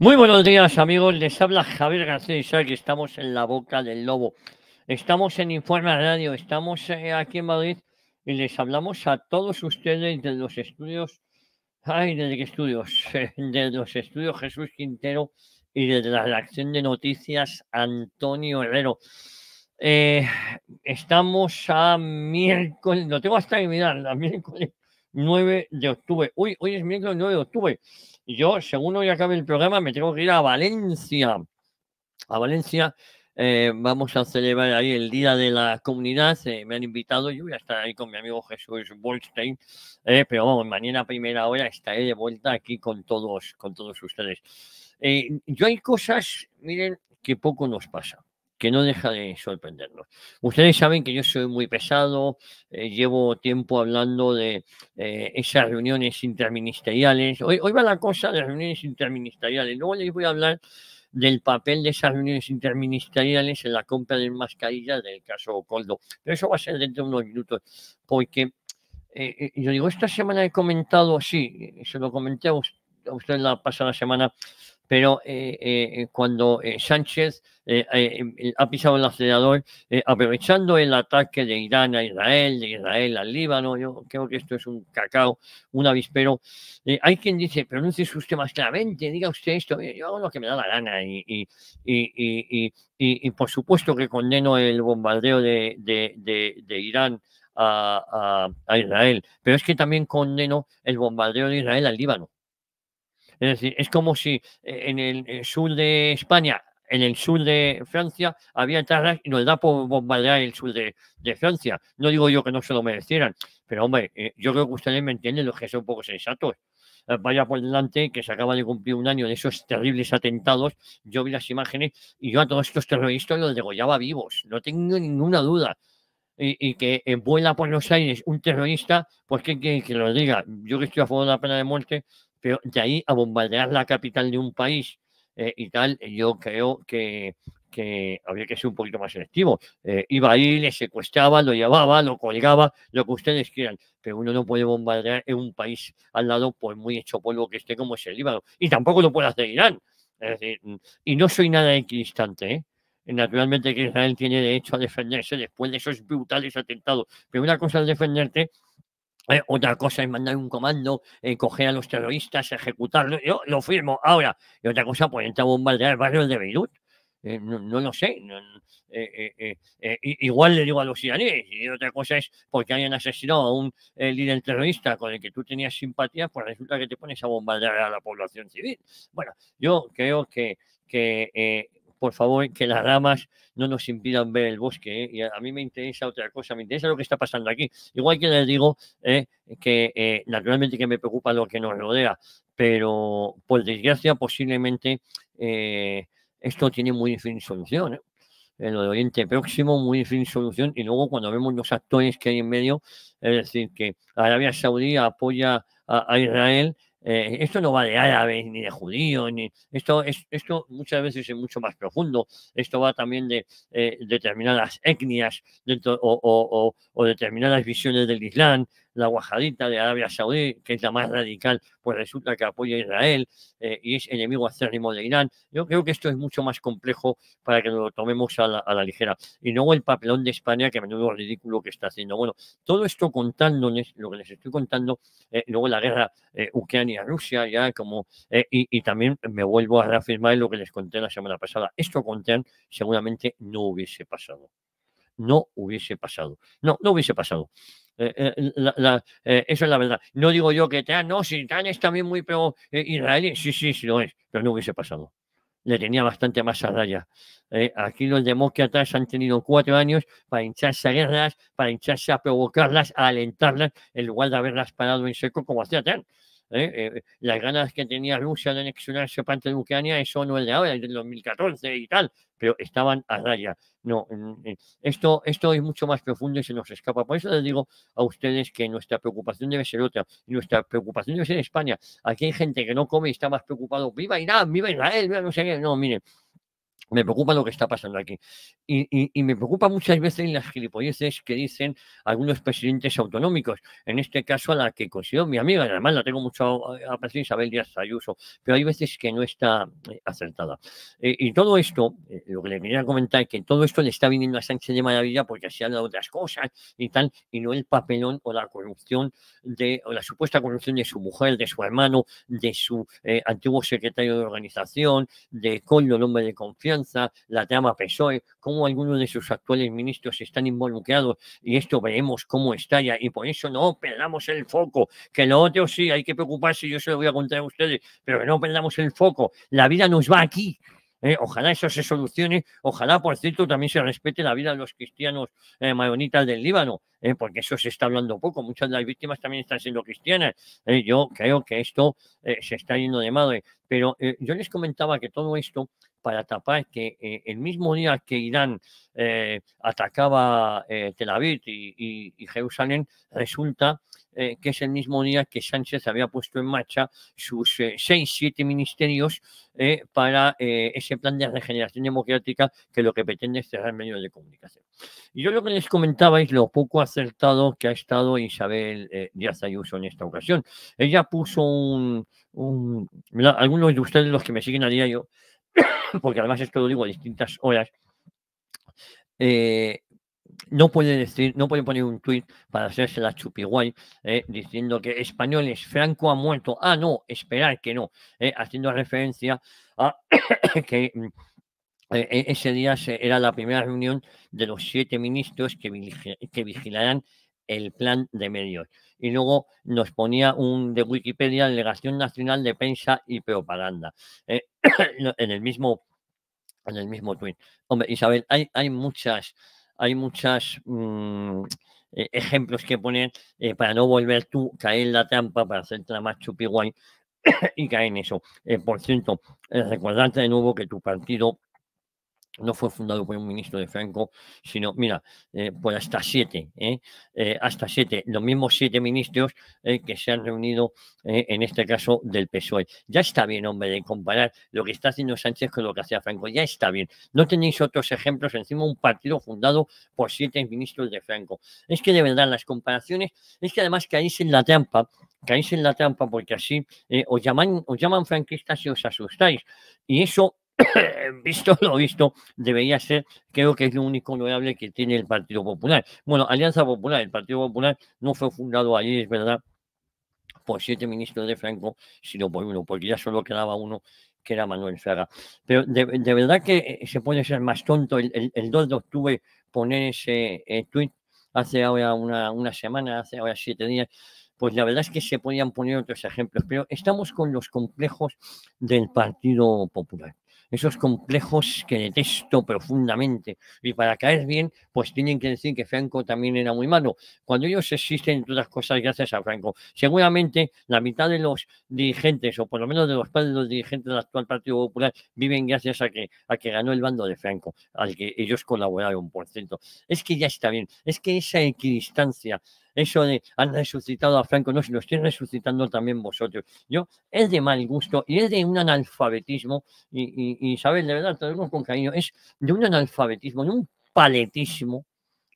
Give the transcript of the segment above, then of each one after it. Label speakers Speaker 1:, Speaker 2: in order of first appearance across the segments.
Speaker 1: Muy buenos días amigos, les habla Javier García que estamos en la boca del lobo, estamos en Informa Radio, estamos eh, aquí en Madrid y les hablamos a todos ustedes de los estudios, ay, ¿de qué estudios, eh, de los estudios Jesús Quintero y de la redacción de noticias Antonio Herrero. Eh, estamos a miércoles, lo tengo hasta que mirar, miércoles 9 de octubre. Uy, hoy es miércoles 9 de octubre yo, según hoy acabe el programa, me tengo que ir a Valencia. A Valencia eh, vamos a celebrar ahí el Día de la Comunidad. me han invitado, yo voy a estar ahí con mi amigo Jesús Bolstein, eh, pero vamos, mañana primera hora estaré de vuelta aquí con todos, con todos ustedes. Eh, yo hay cosas, miren, que poco nos pasa que no deja de sorprendernos. Ustedes saben que yo soy muy pesado, eh, llevo tiempo hablando de eh, esas reuniones interministeriales. Hoy, hoy va la cosa de las reuniones interministeriales. Luego les voy a hablar del papel de esas reuniones interministeriales en la compra de mascarillas del caso Coldo. Pero eso va a ser dentro de unos minutos, porque eh, yo digo, esta semana he comentado, así. se lo comenté a usted, la pasada semana, pero eh, eh, eh, cuando Sánchez em, ha pisado el acelerador, aprovechando el ataque de Irán a Israel, de Israel al Líbano, yo creo que esto es un cacao, un avispero. hay quien dice, pronuncie usted más claramente, diga usted esto, yo hago lo que me da la gana y, y, por supuesto que condeno el bombardeo de, Irán. a Israel, pero es que también condeno el bombardeo de Israel al Líbano es decir, es como si eh, en el sur de España, en el sur de Francia, había tarras y nos da por bombardear el sur de, Francia. No digo yo que no se lo merecieran, pero hombre, eh, yo creo que ustedes me entienden los que son poco sensatos eh, vaya por delante, que se acaba de cumplir un año de esos terribles atentados. Yo vi las imágenes y yo a todos estos terroristas los degollaba vivos, no tengo ninguna duda. Y, que vuela por los aires un terrorista, pues ¿qué que lo diga? Yo que estoy a favor de la pena de muerte, pero de ahí a bombardear la capital de un país eh, y tal, yo creo que, que habría que ser un poquito más selectivo. Eh, iba ahí, le secuestraba, lo llevaba, lo colgaba, lo que ustedes quieran, pero uno no puede bombardear en un país al lado pues muy hecho polvo que esté como es el Líbano. Y tampoco lo puede hacer Irán. Mm, y no soy nada equidistante, ¿eh? Naturalmente que Israel tiene derecho a defenderse después de esos brutales atentados. Pero una cosa es defenderte eh, otra cosa es mandar un comando, eh, coger a los terroristas, ejecutarlos. Yo lo firmo ahora. Y otra cosa, pues entrar a bombardear barrio de Beirut. Eh, no, lo sé. igual le digo a los iraníes. Y otra cosa es porque hayan asesinado a un líder terrorista con el que tú tenías simpatía, pues resulta que te pones a bombardear a la población civil. Bueno, yo creo que, que por favor, que las ramas no nos impidan ver el bosque. ¿eh? Y a, mí me interesa otra cosa, me interesa lo que está pasando aquí. Igual que les digo ¿eh? que eh, naturalmente que me preocupa lo que nos rodea, pero por desgracia posiblemente esto tiene muy difícil solución. En lo de Oriente Próximo, muy difícil solución. Y luego cuando vemos los actores que hay en medio, es decir, que Arabia Saudí apoya a Israel eh, esto no va de árabes, ni de judíos, ni esto, es, esto muchas veces es mucho más profundo. Esto va también de eh, determinadas etnias dentro, o, o, determinadas visiones del Islam la guajadita de Arabia Saudí, que es la más radical, pues resulta que apoya a Israel eh, y es enemigo acérrimo de Irán. Yo creo que esto es mucho más complejo para que lo tomemos a la, ligera. Y luego el papelón de España, que a menudo ridículo que está haciendo. Bueno, todo esto contándoles, lo que les estoy contando, eh, luego la guerra eh, Ucrania-Rusia, ya como, y, también me vuelvo a reafirmar lo que les conté la semana pasada. Esto con seguramente no hubiese pasado. No hubiese pasado. No, no hubiese pasado. Eh, eh, eh, eso es la verdad. No digo yo que Tean, no, si Tean es también muy peor israelí, sí, sí, sí lo es, pero no hubiese pasado. Le tenía bastante más a raya. aquí los demócratas han tenido cuatro años para hincharse a guerras, para hincharse a provocarlas, a alentarlas, en lugar de haberlas parado en seco como hacía Tean. ¿eh? Eh, las ganas que tenía Rusia de anexionarse parte de Ucrania, eso no es de ahora, es del 2014 y tal, pero estaban a raya. No, mm, eh, esto, esto es mucho más profundo y se nos escapa. Por eso les digo a ustedes que nuestra preocupación debe ser otra. Nuestra preocupación debe ser España. Aquí hay gente que no come y está más preocupado. ¡Viva Irán! ¡Viva Israel! no sé qué! No, miren, me preocupa lo que está pasando aquí. Y, me preocupa muchas veces las gilipolleces que dicen algunos presidentes autonómicos. En este caso, a la que considero mi amiga, además la tengo mucho eh, a presidente Isabel Díaz Ayuso. Pero hay veces que no está eh, acertada. Eh, y todo esto, lo que le quería comentar, que todo esto le está viniendo a Sánchez de maravilla porque se habla de otras cosas y tal, y no el papelón o la corrupción, de, o la supuesta corrupción de su mujer, de su hermano, de su antiguo secretario de organización, de Collo, el hombre de confianza la trama PSOE, ¿eh? cómo algunos de sus actuales ministros están involucrados y esto veremos cómo estalla y por eso no perdamos el foco, que lo otro sí hay que preocuparse, yo se lo voy a contar a ustedes, pero que no perdamos el foco, la vida nos va aquí, ¿eh? ojalá eso se solucione, ojalá, por cierto, también se respete la vida de los cristianos eh, mayonitas del Líbano, porque eso se está hablando poco, muchas de las víctimas también están siendo cristianas. yo creo que esto se está yendo de madre, pero yo les comentaba que todo esto para tapar que eh, el mismo día que Irán eh, atacaba eh, Tel Aviv y, Jerusalén, resulta que es el mismo día que Sánchez había puesto en marcha sus seis, siete ministerios para ese plan de regeneración democrática que lo que pretende es cerrar medios de comunicación. Y yo lo que les comentaba es lo poco acertado que ha estado Isabel Díaz Ayuso en esta ocasión. Ella puso un... algunos de ustedes los que me siguen a diario porque además esto lo digo a distintas horas, eh, no puede decir, no puede poner un tuit para hacerse la chupiguay eh, diciendo que españoles, Franco ha muerto. Ah, no, esperar que no, eh, haciendo referencia a que mm, e-, ese día era la primera reunión de los siete ministros que, que vigilarán el plan de medios y luego nos ponía un de Wikipedia, Delegación Nacional de Prensa y Propaganda, eh, en el mismo en el mismo tweet. Hombre, Isabel, hay, hay muchas, hay muchas mm, e, ejemplos que poner eh, para no volver tú, caer en la trampa, para hacer más chupi y caer en eso. Eh, por cierto, recordarte de nuevo que tu partido no fue fundado por un ministro de Franco, sino, mira, eh, por hasta siete, ¿eh? eh, hasta siete, los mismos siete ministros eh, que se han reunido, en este caso, del PSOE. Ya está bien, hombre, de comparar lo que está haciendo Sánchez con lo que hacía Franco, ya está bien. No tenéis otros ejemplos, encima un partido fundado por siete ministros de Franco. Es que de verdad, las comparaciones, es que además caéis en la trampa, caéis en la trampa porque así os, llaman, os llaman franquistas y os asustáis. Y eso visto lo visto, debería ser, creo que es lo único honorable que tiene el Partido Popular. Bueno, Alianza Popular, el Partido Popular no fue fundado allí, es verdad, por siete ministros de Franco, sino por uno, porque ya solo quedaba uno que era Manuel Fraga. Pero de, verdad que eh, se puede ser más tonto el, el, 2 de octubre poner ese eh, tweet hace ahora una semana, hace ahora siete días pues la verdad es que se podían poner otros ejemplos, pero estamos con los complejos del Partido Popular esos complejos que detesto profundamente. Y para caer bien, pues tienen que decir que Franco también era muy malo. Cuando ellos existen, todas otras cosas, gracias a Franco. Seguramente la mitad de los dirigentes, o por lo menos de los padres de los dirigentes del actual Partido Popular, viven gracias a que, a que ganó el bando de Franco, al que ellos colaboraron, por cierto. Es que ya está bien, es que esa equidistancia eso de eh, han resucitado a Franco, no, lo estoy resucitando también vosotros. Yo, es de mal gusto y es de un analfabetismo. Y, y, Isabel, de verdad, te con cariño, es de un analfabetismo, de un paletismo.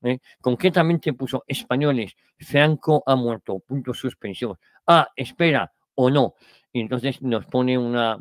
Speaker 1: ¿eh? Concretamente puso españoles, Franco ha muerto, punto suspensivo. Ah, espera, o no. Y entonces nos pone una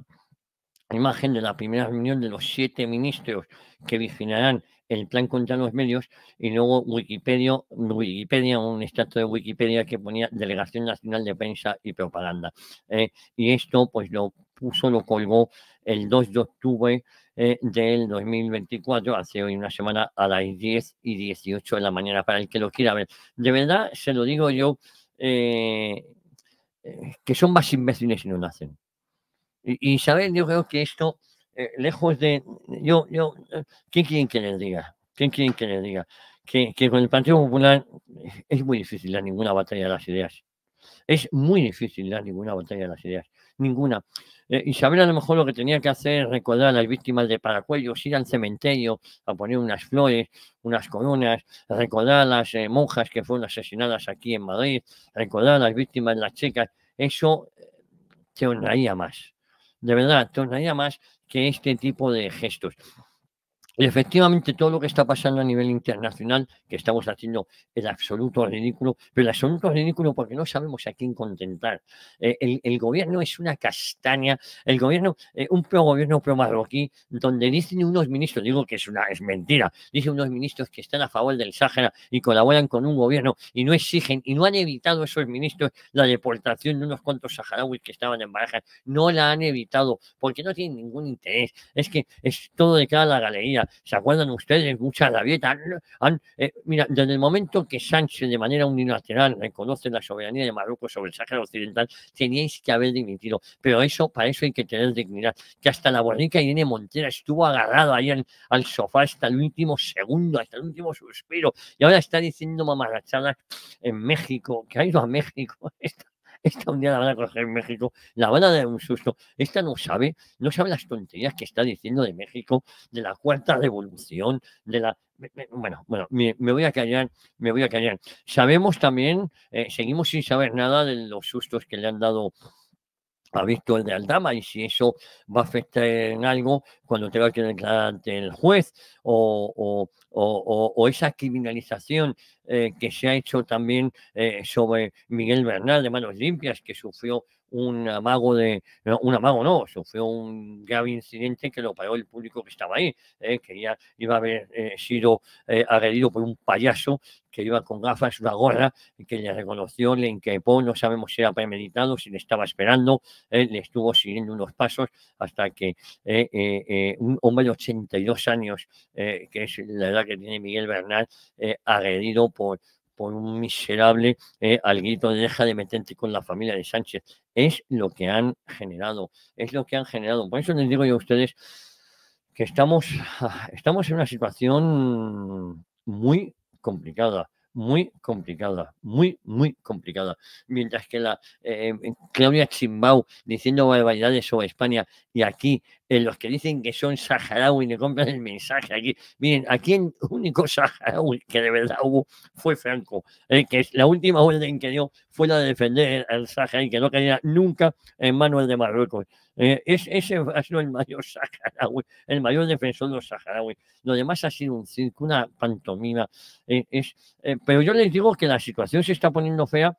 Speaker 1: imagen de la primera reunión de los siete ministros que vigilarán el plan contra los medios y luego Wikipedia, Wikipedia un extracto de Wikipedia que ponía Delegación Nacional de Prensa y Propaganda. Eh, y esto pues lo puso, lo colgó el 2 de octubre eh, del 2024, hace hoy una semana a las 10 y 18 de la mañana, para el que lo quiera ver. De verdad, se lo digo yo, eh, que son más imbéciles si no nacen. Y, y saben, yo creo que esto eh, lejos de, yo, yo, ¿quién quieren que les diga? ¿quién quieren que les diga? Que, con el Partido Popular eh, es muy difícil dar ninguna batalla de las ideas. Es muy difícil dar ninguna batalla de las ideas. Ninguna. y eh, Isabel a lo mejor lo que tenía que hacer es recordar a las víctimas de Paracuellos, ir al cementerio a poner unas flores, unas coronas, recordar a las monjas que fueron asesinadas aquí en Madrid, recordar a las víctimas, de las chicas. Eso te honraría más de verdad, nada más que este tipo de gestos. Y efectivamente todo lo que está pasando a nivel internacional, que estamos haciendo el absoluto ridículo, pero el absoluto ridículo porque no sabemos a quién contentar. Eh, el, gobierno es una castaña, el gobierno, eh, un pro gobierno pro marroquí, donde dicen unos ministros, digo que es una es mentira, dicen unos ministros que están a favor del Sáhara y colaboran con un gobierno y no exigen y no han evitado esos ministros la deportación de unos cuantos saharauis que estaban en barajas, no la han evitado porque no tienen ningún interés. Es que es todo de cara a la galería ¿Se acuerdan ustedes? Muchas labias eh, mira, desde el momento que Sánchez de manera unilateral reconoce la soberanía de Marruecos sobre el Sáhara Occidental, teníais que haber dimitido. Pero eso, para eso hay que tener dignidad. Que hasta la borrica Irene Montera estuvo agarrado ahí al, sofá hasta el último segundo, hasta el último suspiro. Y ahora está diciendo mamarrachadas en México, que ha ido a México. Esta un día la van a coger en México, la van a dar un susto. Esta no sabe, no sabe las tonterías que está diciendo de México, de la cuarta revolución, de la bueno, bueno, me, voy a callar, me voy a callar. Sabemos también, eh, seguimos sin saber nada de los sustos que le han dado ha visto el de Aldama y si eso va a afectar en algo cuando tenga que declarar ante el juez o, o, o esa criminalización eh, que se ha hecho también eh, sobre Miguel Bernal de Manos Limpias que sufrió un amago de, un amago no, fue un grave incidente que lo pagó el público que estaba ahí, ¿eh? que ya iba a haber eh, sido eh, agredido por un payaso que iba con gafas, una gorra, que le reconoció, le increpó, no sabemos si era premeditado, si le estaba esperando, le estuvo siguiendo unos pasos hasta que un hombre de 82 años, que es la edad que tiene Miguel Bernal, agredido por por un miserable eh, grito de deja de meterte con la familia de Sánchez. Es lo que han generado, es lo que han generado. Por eso les digo yo a ustedes que estamos, estamos en una situación muy complicada, muy complicada, muy, muy complicada. Mientras que la eh, eh, Claudia Chimbao diciendo barbaridades sobre España y aquí los que dicen que son saharaui le compran el mensaje aquí. Miren, aquí el único saharaui que de verdad hubo fue Franco, que la última orden que dio fue la de defender al saharaui, que no caía nunca en manos de Marruecos. Eh, es, ese ha sido el mayor saharaui, el mayor defensor de los saharauis. Lo demás ha sido un una pantomima. Eh, es, eh, pero yo les digo que la situación se está poniendo fea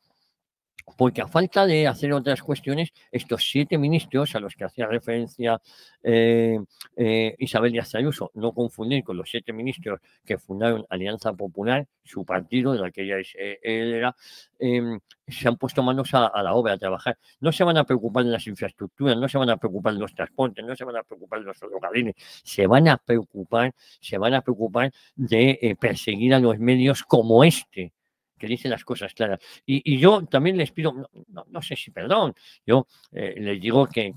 Speaker 1: porque a falta de hacer otras cuestiones, estos siete ministros a los que hacía referencia eh, eh, Isabel Díaz Ayuso, no confundir con los siete ministros que fundaron Alianza Popular, su partido, de la que ella es, eh, él era, em, se han puesto manos a, la obra, a trabajar. No se van a preocupar de las infraestructuras, no se van a preocupar de los transportes, no se van a preocupar de los hogareños, se van a preocupar, se van a preocupar de perseguir a los medios como este, que dice las cosas claras. Y, yo también les pido, no, sé si perdón, yo eh, les digo que,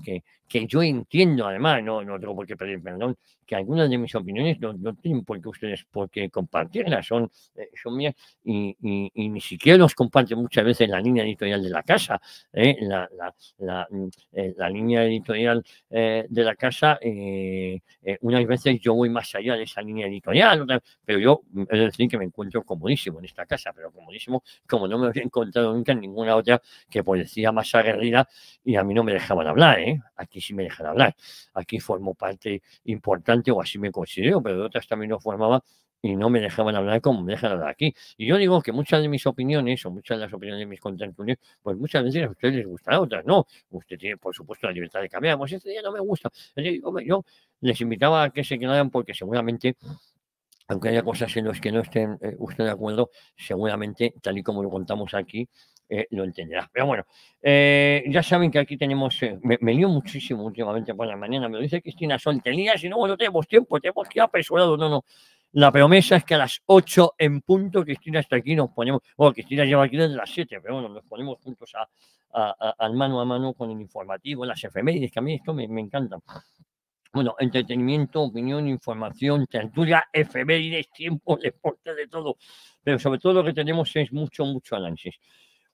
Speaker 1: yo entiendo, además, no, no tengo por qué pedir perdón, que algunas de mis opiniones no, tienen por qué ustedes por compartirlas, son, eh, son mías y, ni siquiera los comparte muchas veces la línea editorial de la casa, eh, mm, la, línea editorial de la casa, unas veces yo voy más allá de esa línea editorial, pero yo mm, es decir que me encuentro comodísimo en esta casa, pero como como no me había encontrado nunca en ninguna otra que policía más aguerrida y a mí no me dejaban hablar, ¿eh? Aquí sí me dejan hablar, aquí formo parte importante o así me considero, pero otras también lo formaba y no me dejaban hablar como me dejan hablar aquí. Y yo digo que muchas de mis opiniones o muchas de las opiniones de mis contemporáneos, pues muchas veces a ustedes les gustan, otras no. Usted tiene, por supuesto, la libertad de cambiar. Pues este día no me gusta. Yo, yo les invitaba a que se quedaran porque seguramente aunque haya cosas en las que no estén eh, usted de acuerdo, seguramente, tal y como lo contamos aquí, eh, lo entenderá. Pero bueno, eh, ya saben que aquí tenemos, me, dio lío muchísimo últimamente por la mañana, me lo dice Cristina Sol, si no, no tenemos tiempo, tenemos que ir no, no. La promesa es que a las 8 en punto, Cristina está aquí, nos ponemos, bueno, Cristina lleva aquí desde las 7, pero bueno, nos ponemos juntos al mano a mano con el informativo, las efemérides, que a mí esto me encanta. Bueno, entretenimiento, opinión, información, tertulia, efemérides, tiempo, deporte, de todo. Pero sobre todo lo que tenemos es mucho, mucho análisis.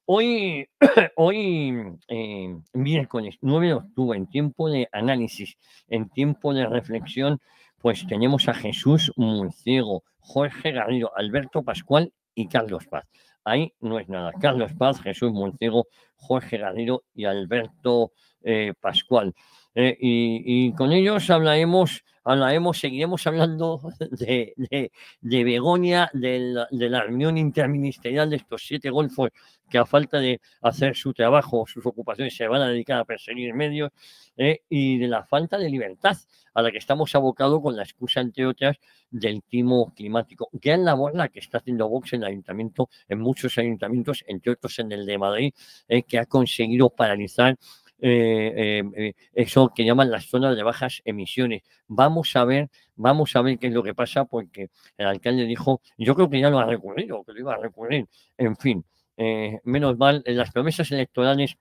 Speaker 1: Hoy, hoy eh, miércoles 9 de octubre, en tiempo de análisis, en tiempo de reflexión, pues tenemos a Jesús Murciego, Jorge Garrido, Alberto Pascual y Carlos Paz. Ahí no es nada. Carlos Paz, Jesús Murciego, Jorge Garrido y Alberto eh, Pascual. Eh, y, con ellos hablaremos, hablaremos seguiremos hablando de, de, de Begoña, de la, de reunión interministerial de estos siete golfos que a falta de hacer su trabajo, sus ocupaciones, se van a dedicar a perseguir medios, eh, y de la falta de libertad a la que estamos abocados con la excusa, entre otras, del timo climático. que es la que está haciendo Vox en el ayuntamiento, en muchos ayuntamientos, entre otros en el de Madrid, eh, que ha conseguido paralizar eh, em, eh, eso que llaman las zonas de bajas emisiones. Vamos a ver, vamos a ver qué es lo que pasa, porque el alcalde dijo, yo creo que ya lo ha recurrido, que lo iba a recurrir. En fin, eh, menos mal, las promesas electorales,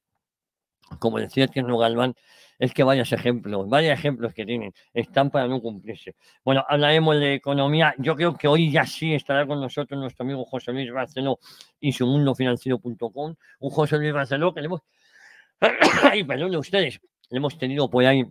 Speaker 1: como decía Tierno Galván, es que varios ejemplos, varios ejemplos que tienen, están para no cumplirse. Bueno, hablaremos de economía. Yo creo que hoy ya sí estará con nosotros nuestro amigo José Luis Barceló y su mundofinanciero.com. Un José Luis Barceló que le Ay, perdón, ustedes, hemos tenido por ahí,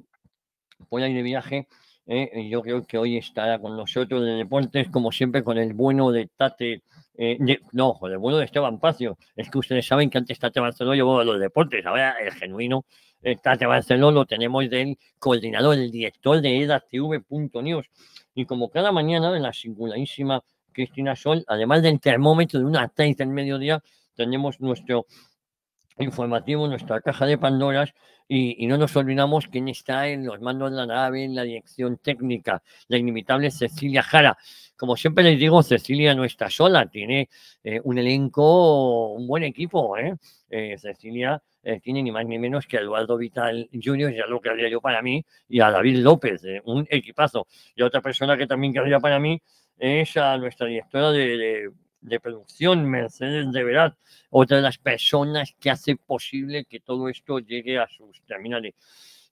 Speaker 1: por ahí de viaje. Eh, yo creo que hoy estará con nosotros de deportes, como siempre, con el bueno de Tate. Eh, no, joder el bueno de Esteban Pacio. Es que ustedes saben que antes Tate Barceló llevaba los deportes, ahora el genuino eh, Tate Barceló lo tenemos del coordinador, el director de edatv.news. Y como cada mañana, en la singularísima Cristina Sol, además del termómetro de una 30 del mediodía, tenemos nuestro informativo, nuestra caja de Pandoras, y, no nos olvidamos quién está en los mandos de la nave, en la dirección técnica, la inimitable Cecilia Jara. Como siempre les digo, Cecilia no está sola, tiene eh, un elenco, un buen equipo. ¿eh? eh Cecilia eh, tiene ni más ni menos que Eduardo Vital Jr., ya lo que yo para mí, y a David López, un equipazo. Y otra persona que también querría para mí es a nuestra directora de de producción, Mercedes de verdad, otra de las personas que hace posible que todo esto llegue a sus terminales.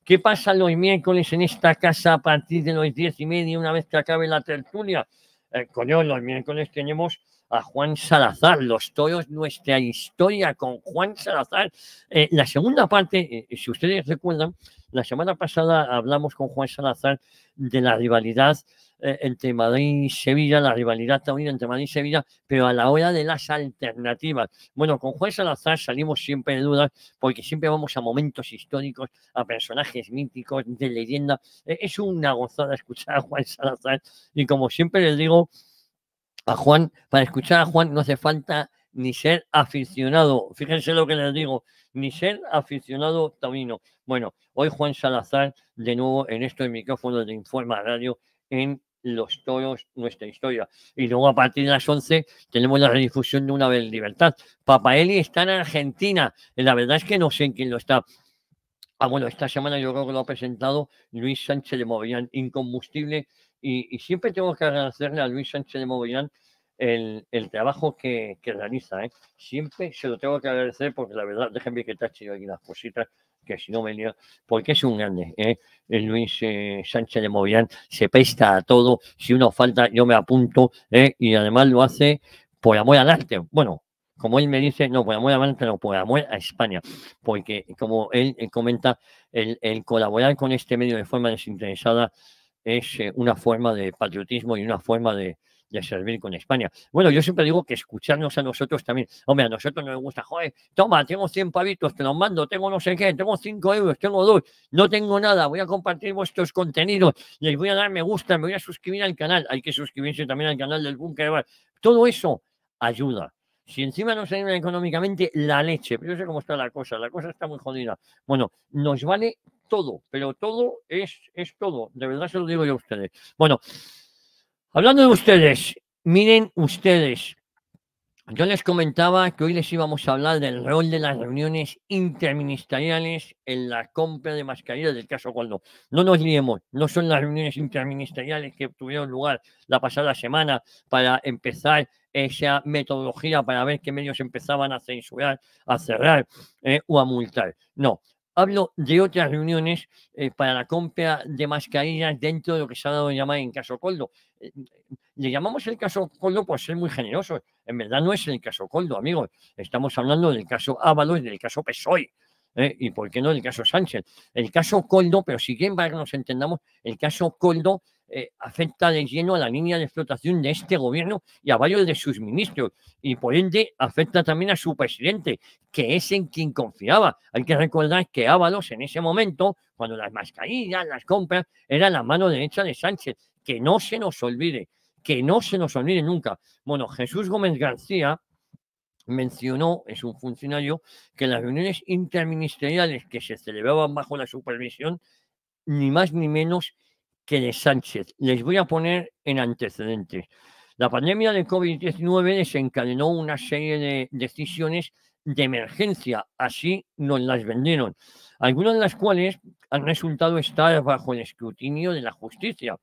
Speaker 1: ¿Qué pasa los miércoles en esta casa a partir de las diez y media, una vez que acabe la tertulia? Eh, con ellos los miércoles tenemos a Juan Salazar, los toros, nuestra historia con Juan Salazar. Eh, la segunda parte, eh, si ustedes recuerdan, la semana pasada hablamos con Juan Salazar de la rivalidad eh, entre Madrid y Sevilla, la rivalidad también entre Madrid y Sevilla, pero a la hora de las alternativas. Bueno, con Juan Salazar salimos siempre de dudas porque siempre vamos a momentos históricos, a personajes míticos, de leyenda. Eh, es una gozada escuchar a Juan Salazar y como siempre les digo a Juan, para escuchar a Juan no hace falta ni ser aficionado, fíjense lo que les digo, ni ser aficionado taurino. Bueno, hoy Juan Salazar, de nuevo en estos micrófonos de Informa Radio en los toros nuestra historia. Y luego a partir de las 11 tenemos la redifusión de Una vez libertad. Eli está en Argentina. La verdad es que no sé en quién lo está. Ah, bueno, esta semana yo creo que lo ha presentado Luis Sánchez de Movillán, incombustible. Y, siempre tengo que agradecerle a Luis Sánchez de Movillán el, el, trabajo que, que realiza. ¿eh? Siempre se lo tengo que agradecer porque la verdad, déjenme que tache yo aquí las cositas que si no venía, porque es un grande. ¿eh? Luis eh, Sánchez de Movilán se presta a todo. Si uno falta, yo me apunto ¿eh? y además lo hace por amor al arte. Bueno, como él me dice, no, por amor al arte, no, por amor a España. Porque como él, comenta, el, colaborar con este medio de forma desinteresada es una forma de patriotismo y una forma de, de servir con España. Bueno, yo siempre digo que escucharnos a nosotros también. Hombre, a nosotros nos gusta, joder, toma, tengo 100 pavitos, te los mando, tengo no sé qué, tengo 5 euros, tengo 2, no tengo nada, voy a compartir vuestros contenidos, les voy a dar me gusta, me voy a suscribir al canal. Hay que suscribirse también al canal del Bunker Todo eso ayuda. Si encima se ayuda económicamente, la leche. Pero yo sé cómo está la cosa, la cosa está muy jodida. Bueno, nos vale todo, pero todo es, es todo. De verdad se lo digo yo a ustedes. Bueno. Hablando de ustedes, miren ustedes, yo les comentaba que hoy les íbamos a hablar del rol de las reuniones interministeriales en la compra de mascarillas del caso cuando, No nos liemos, no son las reuniones interministeriales que tuvieron lugar la pasada semana para empezar esa metodología para ver qué medios empezaban a censurar, a cerrar eh, o a multar. No, Hablo de otras reuniones eh, para la compra de mascarillas dentro de lo que se ha dado a en caso Coldo. Eh, le llamamos el caso Coldo por ser muy generoso En verdad no es el caso Coldo, amigos. Estamos hablando del caso Ábalos, del caso Pesoy eh, y por qué no del caso Sánchez. El caso Coldo, pero si quieren nos entendamos, el caso Coldo eh, afecta de lleno a la línea de explotación de este gobierno y a varios de sus ministros, y por ende afecta también a su presidente, que es en quien confiaba. Hay que recordar que Ábalos en ese momento, cuando las mascarillas, las compras, era la mano derecha de Sánchez, que no se nos olvide, que no se nos olvide nunca. Bueno, Jesús Gómez García mencionó, es un funcionario, que las reuniones interministeriales que se celebraban bajo la supervisión, ni más ni menos, que de Sánchez. Les voy a poner en antecedentes. La pandemia de COVID-19 desencadenó una serie de decisiones de emergencia, así nos las vendieron, algunas de las cuales han resultado estar bajo el escrutinio de la justicia.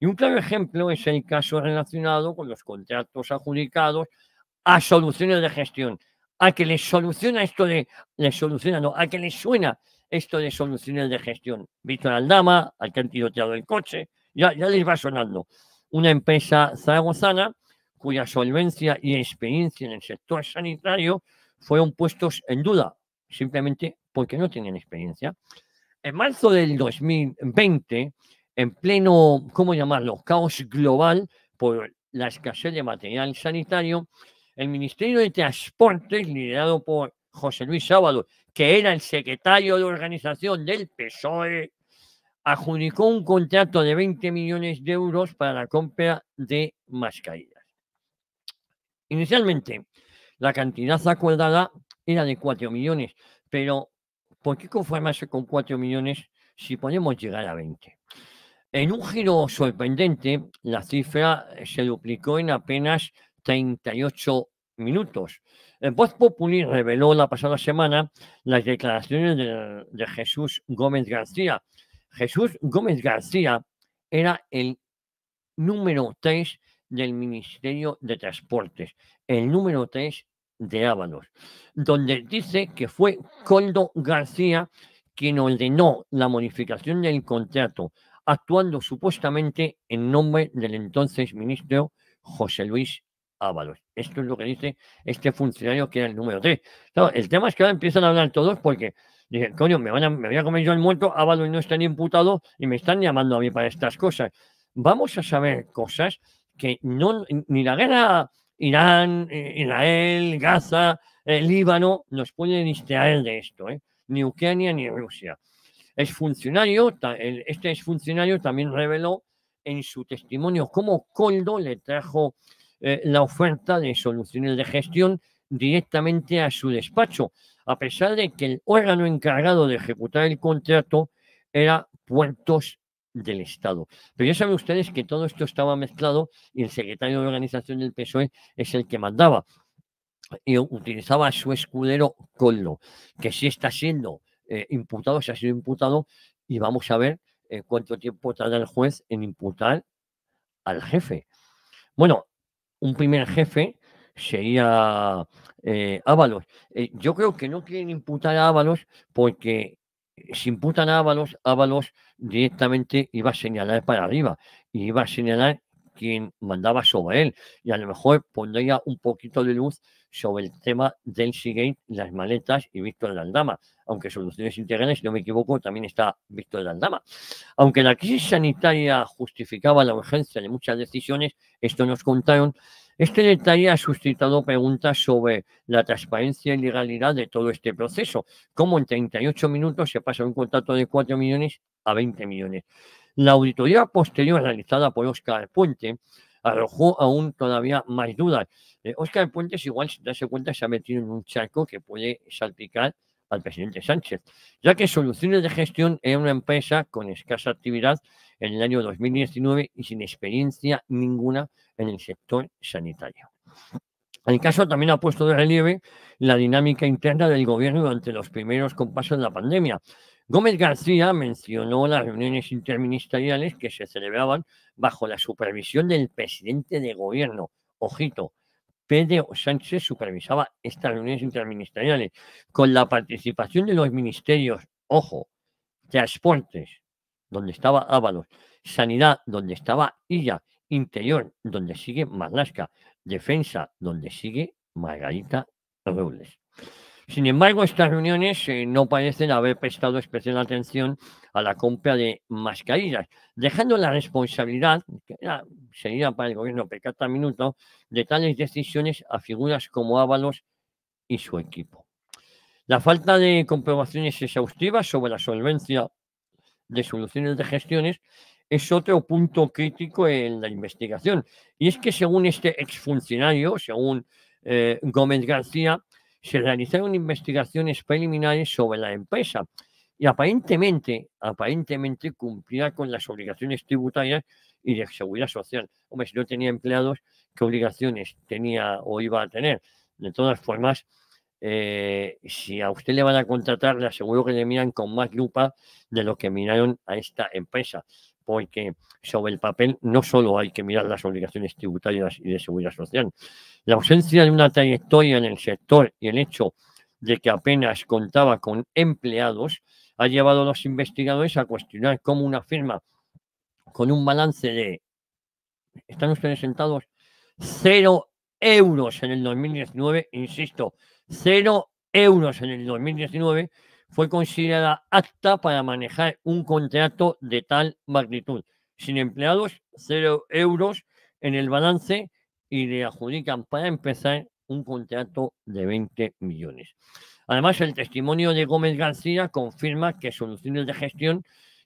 Speaker 1: Y un claro ejemplo es el caso relacionado con los contratos adjudicados a soluciones de gestión, a que les soluciona esto de, les soluciona, no, a que les suena esto de soluciones de gestión. Víctor Aldama, al que han tiroteado el coche, ya, ya les va sonando. Una empresa zaragozana cuya solvencia y experiencia en el sector sanitario fueron puestos en duda, simplemente porque no tienen experiencia. En marzo del 2020, en pleno, ¿cómo llamarlo?, caos global por la escasez de material sanitario, el Ministerio de Transportes, liderado por José Luis Sábado que era el secretario de organización del PSOE, adjudicó un contrato de 20 millones de euros para la compra de mascarillas. Inicialmente, la cantidad acordada era de 4 millones, pero ¿por qué conformarse con 4 millones si podemos llegar a 20? En un giro sorprendente, la cifra se duplicó en apenas 38 minutos, Voz Populi reveló la pasada semana las declaraciones de, Jesús Gómez García. Jesús Gómez García era el número 3 del Ministerio de Transportes, el número 3 de Ábalos, donde dice que fue Coldo García quien ordenó la modificación del contrato, actuando supuestamente en nombre del entonces ministro José Luis Ábalos. Esto es lo que dice este funcionario que era el número 3. el tema es que ahora empiezan a hablar todos porque dije, coño, me, van voy a comer yo el muerto, Ábalos no está ni imputado y me están llamando a mí para estas cosas. Vamos a saber cosas que no, ni la guerra Irán, eh, Israel, Gaza, el Líbano, nos pueden distraer de esto, ¿eh? ni Ucrania ni Rusia. Es funcionario, este funcionario también reveló en su testimonio cómo Coldo le trajo eh, la oferta de soluciones de gestión directamente a su despacho, a pesar de que el órgano encargado de ejecutar el contrato era Puertos del Estado. Pero ya saben ustedes que todo esto estaba mezclado y el secretario de organización del PSOE es el que mandaba y utilizaba a su escudero Collo, que sí está siendo eh, imputado, se ha sido imputado y vamos a ver eh, cuánto tiempo tarda el juez en imputar al jefe. Bueno, un primer jefe sería eh, Ábalos. Eh, yo creo que no quieren imputar a Ábalos porque eh, si imputan a Ábalos, Ábalos directamente iba a señalar para arriba y iba a señalar quien mandaba sobre él y a lo mejor pondría un poquito de luz sobre el tema del Seagate, las maletas y Víctor Landama, aunque Soluciones Integrales, si no me equivoco, también está Víctor Landama. Aunque la crisis sanitaria justificaba la urgencia de muchas decisiones, esto nos contaron, este detalle ha suscitado preguntas sobre la transparencia y legalidad de todo este proceso, cómo en 38 minutos se pasa un contrato de 4 millones a 20 millones. La auditoría posterior realizada por Oscar Puente arrojó aún todavía más dudas. Oscar eh, Puentes igual, si darse cuenta, se ha metido en un charco que puede salpicar al presidente Sánchez, ya que Soluciones de Gestión era una empresa con escasa actividad en el año 2019 y sin experiencia ninguna en el sector sanitario. El caso también ha puesto de relieve la dinámica interna del gobierno durante los primeros compases de la pandemia, Gómez García mencionó las reuniones interministeriales que se celebraban bajo la supervisión del presidente de gobierno. Ojito, Pedro Sánchez supervisaba estas reuniones interministeriales con la participación de los ministerios, ojo, transportes, donde estaba Ábalos, sanidad, donde estaba Illa, interior, donde sigue Malasca, defensa, donde sigue Margarita Robles. Sin embargo, estas reuniones eh, no parecen haber prestado especial atención a la compra de mascarillas, dejando la responsabilidad, que sería para el gobierno pecata minuto, de tales decisiones a figuras como Ábalos y su equipo. La falta de comprobaciones exhaustivas sobre la solvencia de soluciones de gestiones es otro punto crítico en la investigación. Y es que según este exfuncionario, según eh, Gómez García, se realizaron investigaciones preliminares sobre la empresa y aparentemente, aparentemente cumplía con las obligaciones tributarias y de seguridad social. Hombre, si no tenía empleados, ¿qué obligaciones tenía o iba a tener? De todas formas, eh, si a usted le van a contratar, le aseguro que le miran con más lupa de lo que miraron a esta empresa porque sobre el papel no solo hay que mirar las obligaciones tributarias y de seguridad social. La ausencia de una trayectoria en el sector y el hecho de que apenas contaba con empleados ha llevado a los investigadores a cuestionar cómo una firma con un balance de, están ustedes sentados, cero euros en el 2019, insisto, cero euros en el 2019 fue considerada apta para manejar un contrato de tal magnitud. Sin empleados, cero euros en el balance y le adjudican para empezar un contrato de 20 millones. Además, el testimonio de Gómez García confirma que Soluciones de Gestión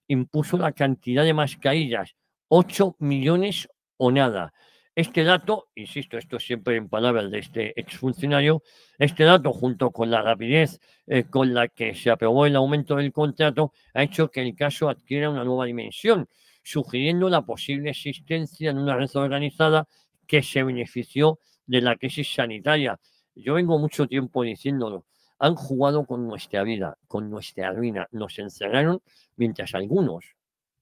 Speaker 1: impuso la cantidad de mascarillas, 8 millones o nada, este dato, insisto, esto siempre en palabras de este exfuncionario, este dato junto con la rapidez eh, con la que se aprobó el aumento del contrato ha hecho que el caso adquiera una nueva dimensión, sugiriendo la posible existencia de una red organizada que se benefició de la crisis sanitaria. Yo vengo mucho tiempo diciéndolo. Han jugado con nuestra vida, con nuestra ruina. Nos encerraron mientras algunos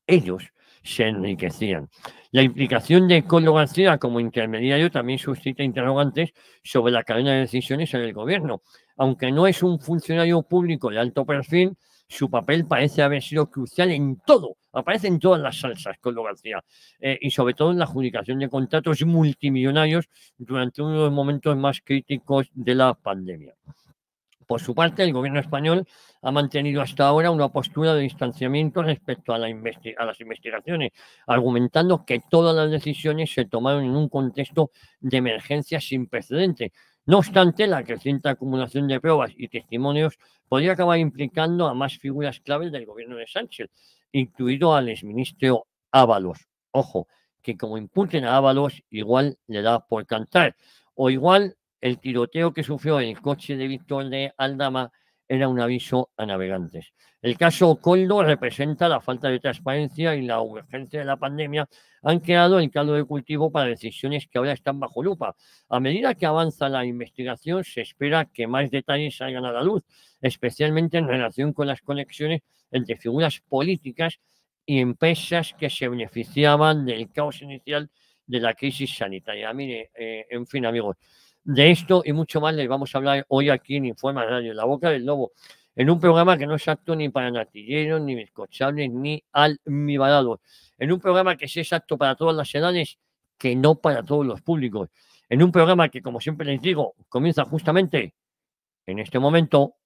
Speaker 1: ellos se enriquecían. La implicación de Coldo García como intermediario también suscita interrogantes sobre la cadena de decisiones en el gobierno. Aunque no es un funcionario público de alto perfil, su papel parece haber sido crucial en todo. Aparece en todas las salsas Coldo García eh, y sobre todo en la adjudicación de contratos multimillonarios durante uno de los momentos más críticos de la pandemia. Por su parte, el gobierno español ha mantenido hasta ahora una postura de distanciamiento respecto a, la a, las investigaciones, argumentando que todas las decisiones se tomaron en un contexto de emergencia sin precedente. No obstante, la creciente acumulación de pruebas y testimonios podría acabar implicando a más figuras claves del gobierno de Sánchez, incluido al exministro Ábalos. Ojo, que como imputen a Ábalos, igual le da por cantar. O igual el tiroteo que sufrió en el coche de Víctor de Aldama era un aviso a navegantes. El caso Coldo representa la falta de transparencia y la urgencia de la pandemia han creado el caldo de cultivo para decisiones que ahora están bajo lupa. A medida que avanza la investigación, se espera que más detalles salgan a la luz, especialmente en relación con las conexiones entre figuras políticas y empresas que se beneficiaban del caos inicial de la crisis sanitaria. Mire, eh, en fin, amigos, de esto y mucho más les vamos a hablar hoy aquí en Informa Radio, La Boca del Lobo, en un programa que no es acto ni para natilleros, ni bizcochables, ni almibarados. En un programa que es exacto para todas las edades, que no para todos los públicos. En un programa que, como siempre les digo, comienza justamente en este momento